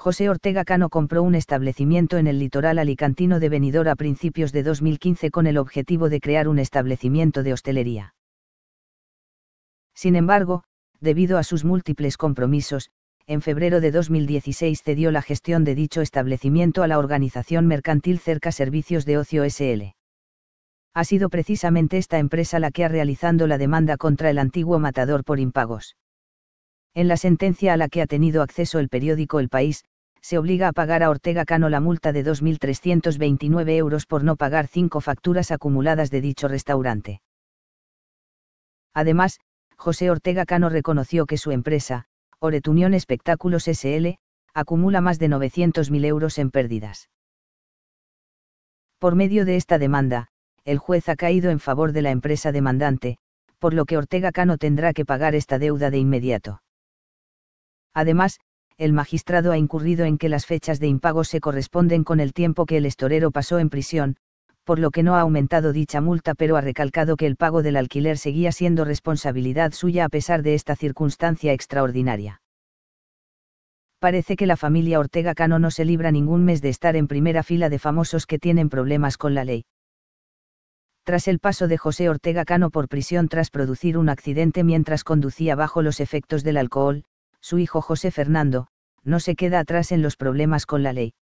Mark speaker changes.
Speaker 1: José Ortega Cano compró un establecimiento en el litoral alicantino de Benidorm a principios de 2015 con el objetivo de crear un establecimiento de hostelería. Sin embargo, debido a sus múltiples compromisos, en febrero de 2016 cedió la gestión de dicho establecimiento a la organización mercantil Cerca Servicios de Ocio SL. Ha sido precisamente esta empresa la que ha realizado la demanda contra el antiguo matador por impagos. En la sentencia a la que ha tenido acceso el periódico El País, se obliga a pagar a Ortega Cano la multa de 2.329 euros por no pagar cinco facturas acumuladas de dicho restaurante. Además, José Ortega Cano reconoció que su empresa, Oretunión Espectáculos SL, acumula más de 900.000 euros en pérdidas. Por medio de esta demanda, el juez ha caído en favor de la empresa demandante, por lo que Ortega Cano tendrá que pagar esta deuda de inmediato. Además, el magistrado ha incurrido en que las fechas de impago se corresponden con el tiempo que el estorero pasó en prisión, por lo que no ha aumentado dicha multa pero ha recalcado que el pago del alquiler seguía siendo responsabilidad suya a pesar de esta circunstancia extraordinaria. Parece que la familia Ortega Cano no se libra ningún mes de estar en primera fila de famosos que tienen problemas con la ley. Tras el paso de José Ortega Cano por prisión tras producir un accidente mientras conducía bajo los efectos del alcohol, su hijo José Fernando, no se queda atrás en los problemas con la ley.